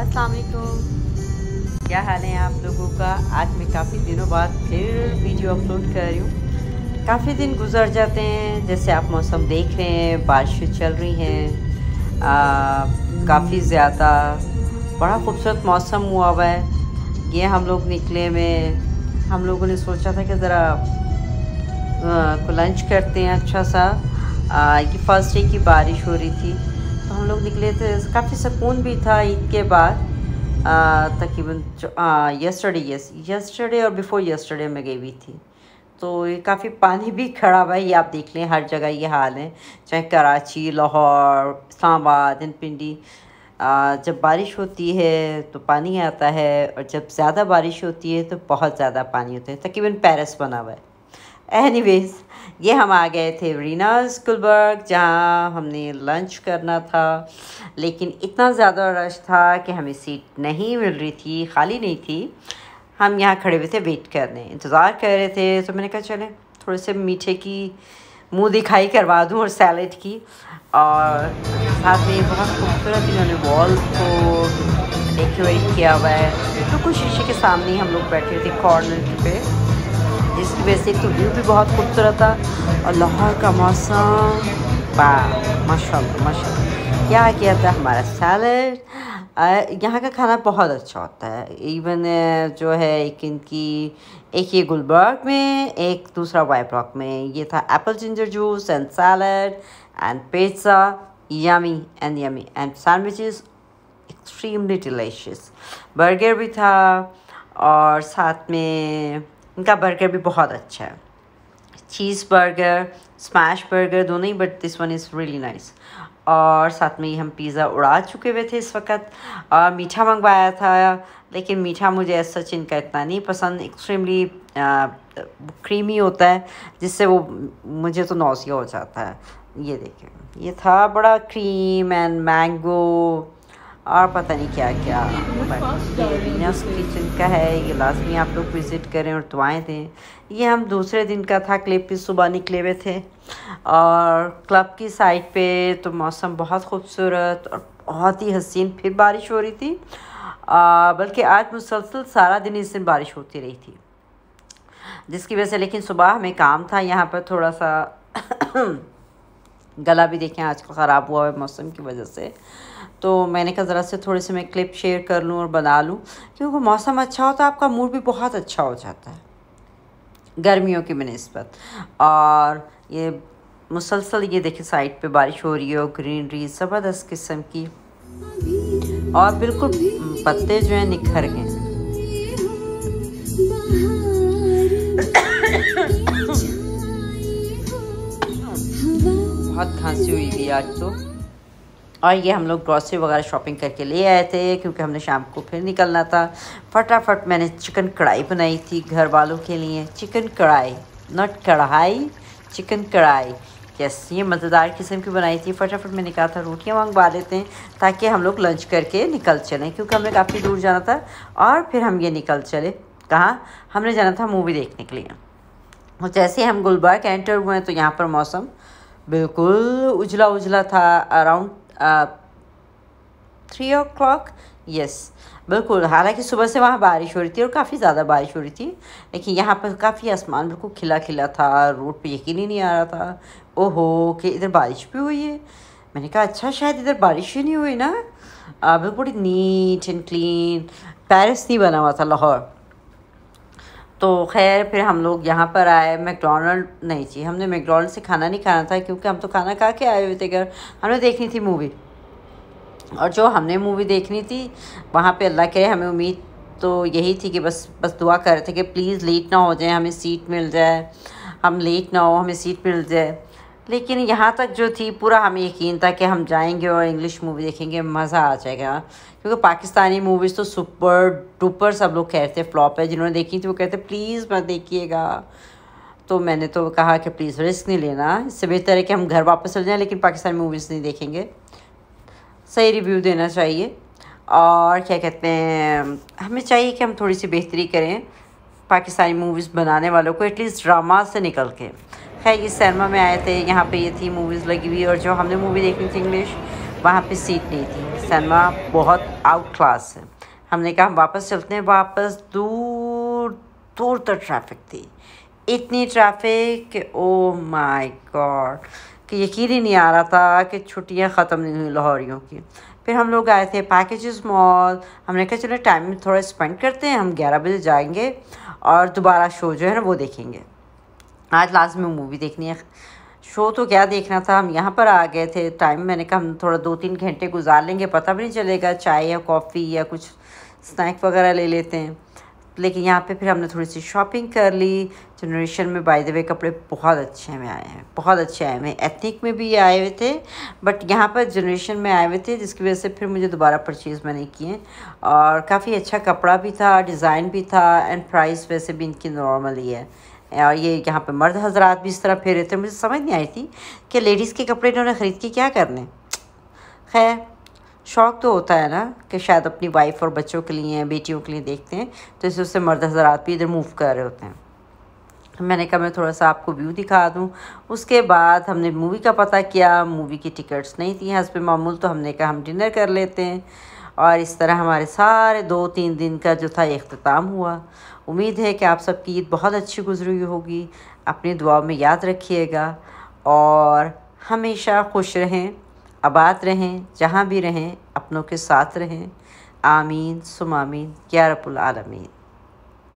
असलकुम क्या हाल है आप लोगों का आज मैं काफ़ी दिनों बाद फिर वीडियो अपलोड कर रही हूँ काफ़ी दिन गुजर जाते हैं जैसे आप मौसम देख रहे हैं बारिशें चल रही हैं काफ़ी ज़्यादा बड़ा खूबसूरत मौसम हुआ हुआ है ये हम लोग निकले में हम लोगों ने सोचा था कि ज़रा लंच करते हैं अच्छा सा आ, ये फर्स्ट डे की बारिश हो रही थी तो हम लोग निकले थे काफ़ी सुकून भी था ईद के बाद तकरीबन यस्टरडे यस यस्टरडे और बिफोर यस्टरडे में गई हुई थी तो ये काफ़ी पानी भी खराब है ये आप देख लें हर जगह ये हाल है चाहे कराची लाहौर इस्लामाबाद हिंदपिंडी जब बारिश होती है तो पानी आता है और जब ज़्यादा बारिश होती है तो बहुत ज़्यादा पानी होता है तकरीबन पैरस बना हुआ है एनीवेज ये हम आ गए थे रीना स्कूलबर्ग जहाँ हमने लंच करना था लेकिन इतना ज़्यादा रश था कि हमें सीट नहीं मिल रही थी खाली नहीं थी हम यहाँ खड़े हुए थे वेट करने इंतज़ार कर रहे थे तो मैंने कहा चले थोड़े से मीठे की मुंह दिखाई करवा दूँ और सैलड की और साथ में बहुत खूबसूरत इन्होंने वॉल को डेकोरेट किया हुआ है तो कुछ शीशे के सामने हम लोग बैठे थे कॉर्नर पे जिसकी वजह से तो व्यू भी बहुत खूबसूरत था और लाहौर का मौसम माशा माशा क्या किया था हमारा सैलड यहाँ का खाना बहुत अच्छा होता है इवन जो है एक इनकी एक ये गुलबर्ग में एक दूसरा वाई ब्लॉक में ये था apple ginger juice and salad and pizza yummy and yummy and sandwiches extremely delicious burger भी था और साथ में इनका बर्गर भी बहुत अच्छा है चीज़ बर्गर स्मैश बर्गर दोनों ही but this one is really nice और साथ में ही हम पिज़्ज़ा उड़ा चुके हुए थे इस वक्त और मीठा मंगवाया था लेकिन मीठा मुझे सच इनका इतना नहीं पसंद एक्सट्रीमली क्रीमी होता है जिससे वो मुझे तो नौसिया हो जाता है ये देखें ये था बड़ा क्रीम एंड मैंगो और पता नहीं क्या क्या ये किचन का है ये लाजमी आप लोग विज़िट करें और दुआएं दें ये हम दूसरे दिन का था क्लिप भी सुबह निकले हुए थे और क्लब की साइड पे तो मौसम बहुत खूबसूरत और बहुत ही हसीन फिर बारिश हो रही थी बल्कि आज मुसलसल सारा दिन इस दिन बारिश होती रही थी जिसकी वजह से लेकिन सुबह हमें काम था यहाँ पर थोड़ा सा गला भी देखें आजकल ख़राब हुआ है मौसम की वजह से तो मैंने कहा ज़रा से थोड़े से मैं क्लिप शेयर कर लूँ और बना लूँ क्योंकि मौसम अच्छा हो तो आपका मूड भी बहुत अच्छा हो जाता है गर्मियों की बनस्बत और ये मुसलसल ये देखें साइड पे बारिश हो रही है और ग्रीनरी ज़बरदस्त किस्म की और बिल्कुल पत्ते जो हैं निखर गए हंसी हुई थी आज तो और ये हम लोग ग्रॉसरी वगैरह शॉपिंग करके ले आए थे क्योंकि हमने शाम को फिर निकलना था फटाफट मैंने चिकन कढ़ाई बनाई थी घर वालों के लिए चिकन कढ़ाई नॉट कढ़ाई चिकन कढ़ाई यस ये मज़ेदार किस्म की बनाई थी फटाफट मैंने कहा था रोटियाँ मंगवा लेते हैं ताकि हम लोग लंच करके निकल चलें क्योंकि हमें काफ़ी दूर जाना था और फिर हम ये निकल चले कहाँ हमने जाना था मूवी देखने के लिए और तो जैसे हम गुलबर्ग एंटर हुए हैं तो यहाँ पर मौसम बिल्कुल उजला उजला था around three o'clock yes बिल्कुल हालांकि सुबह से वहाँ बारिश हो रही थी और काफ़ी ज़्यादा बारिश हो रही थी लेकिन यहाँ पर काफ़ी आसमान बिल्कुल खिला खिला था रोड पे यकीन ही नहीं आ रहा था ओहो कि इधर बारिश भी हुई है मैंने कहा अच्छा शायद इधर बारिश ही नहीं हुई ना uh, बिल्कुल नीट एंड क्लीन पैरिस नहीं बना हुआ था लाहौर तो खैर फिर हम लोग यहाँ पर आए मैकडोनल्ड नहीं जी हमने मैकडोनल्ड से खाना नहीं खाना था क्योंकि हम तो खाना खा के आए हुए थे घर हमने देखनी थी मूवी और जो हमने मूवी देखनी थी वहाँ पे अल्लाह करे हमें उम्मीद तो यही थी कि बस बस दुआ कर रहे थे कि प्लीज़ लेट ना हो जाए हमें सीट मिल जाए हम लेट ना हो हमें सीट मिल जाए लेकिन यहाँ तक जो थी पूरा हमें यकीन था कि हम जाएंगे और इंग्लिश मूवी देखेंगे मज़ा आ जाएगा क्योंकि पाकिस्तानी मूवीज़ तो सुपर डुपर सब लोग कह रहे थे फ्लॉप है जिन्होंने देखी थी वो कहते प्लीज़ मत देखिएगा तो मैंने तो कहा कि प्लीज़ रिस्क नहीं लेना इससे बेहतर है कि हम घर वापस चल जाएँ लेकिन पाकिस्तानी मूवीज़ नहीं देखेंगे सही रिव्यू देना चाहिए और क्या कहते हैं हमें चाहिए कि हम थोड़ी सी बेहतरी करें पाकिस्तानी मूवीज़ बनाने वालों को एटलीस्ट ड्रामा से निकल के है ये सैनमा में आए थे यहाँ पे ये थी मूवीज़ लगी हुई और जो हमने मूवी देखनी थी इंग्लिश वहाँ पे सीट नहीं थी सरमा बहुत आउट क्लास है हमने कहा हम वापस चलते हैं वापस दूर दूर तक ट्रैफिक थी इतनी ट्रैफिक ओ माय गॉड कि यकीन ही नहीं आ रहा था कि छुट्टियाँ ख़त्म नहीं हुई लाहौरियों की फिर हम लोग आए थे पैकेजेस मॉल हमने कहा चलो टाइम थोड़ा स्पेंड करते हैं हम ग्यारह बजे जाएंगे और दोबारा शो जो है ना वो देखेंगे आज लास्ट में मूवी देखनी है शो तो क्या देखना था हम यहाँ पर आ गए थे टाइम मैंने कहा हम थोड़ा दो तीन घंटे गुजार लेंगे पता भी नहीं चलेगा चाय या कॉफ़ी या कुछ स्नैक वगैरह ले लेते हैं लेकिन यहाँ पे फिर हमने थोड़ी सी शॉपिंग कर ली जनरेशन में बाय द वे कपड़े बहुत अच्छे में आए हैं बहुत अच्छे आए हुए हैं एथनिक में भी आए हुए थे बट यहाँ पर जनरेशन में आए हुए थे जिसकी वजह से फिर मुझे दोबारा परचेज़ मैंने किए और काफ़ी अच्छा कपड़ा भी था डिज़ाइन भी था एंड प्राइस वैसे भी इनकी नॉर्मल ही है और ये यहाँ पे मर्द हजरात भी इस तरह फेरे थे मुझे समझ नहीं आई थी कि लेडीज़ के कपड़े इन्होंने ख़रीद के क्या करने खैर शौक़ तो होता है ना कि शायद अपनी वाइफ और बच्चों के लिए बेटियों के लिए देखते हैं तो इस उससे मर्द हजरात भी इधर मूव कर रहे होते हैं मैंने कहा मैं थोड़ा सा आपको व्यू दिखा दूं उसके बाद हमने मूवी का पता किया मूवी की टिकट्स नहीं थी हंस मामूल तो हमने कहा हम डिनर कर लेते हैं और इस तरह हमारे सारे दो तीन दिन का जो था अख्ताम हुआ उम्मीद है कि आप सबकी ईद बहुत अच्छी गुजरी होगी अपनी दुआ में याद रखिएगा और हमेशा खुश रहें आबाद रहें जहाँ भी रहें अपनों के साथ रहें आमीन सुमामीन क्या रबुल आलमीन